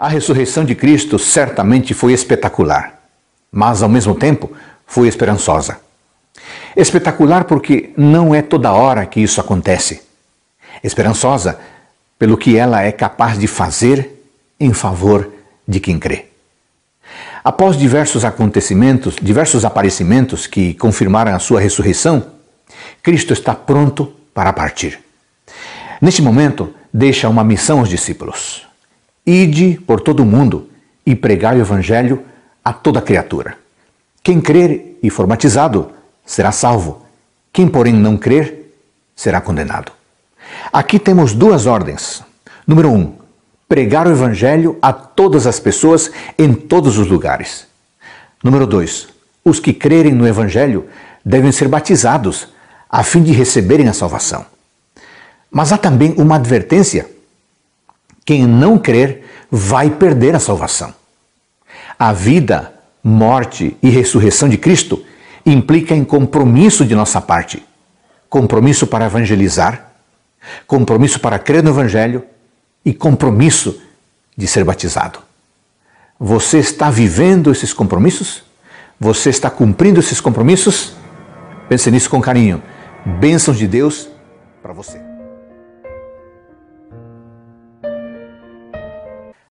A ressurreição de Cristo certamente foi espetacular, mas ao mesmo tempo foi esperançosa. Espetacular porque não é toda hora que isso acontece. Esperançosa pelo que ela é capaz de fazer em favor de quem crê. Após diversos acontecimentos, diversos aparecimentos que confirmaram a sua ressurreição, Cristo está pronto para partir. Neste momento, deixa uma missão aos discípulos. Ide por todo o mundo e pregai o Evangelho a toda criatura. Quem crer e for batizado será salvo, quem, porém, não crer será condenado. Aqui temos duas ordens. Número um, pregar o Evangelho a todas as pessoas em todos os lugares. Número dois, os que crerem no Evangelho devem ser batizados a fim de receberem a salvação. Mas há também uma advertência quem não crer vai perder a salvação. A vida, morte e ressurreição de Cristo implica em compromisso de nossa parte. Compromisso para evangelizar, compromisso para crer no Evangelho e compromisso de ser batizado. Você está vivendo esses compromissos? Você está cumprindo esses compromissos? Pense nisso com carinho. Bênçãos de Deus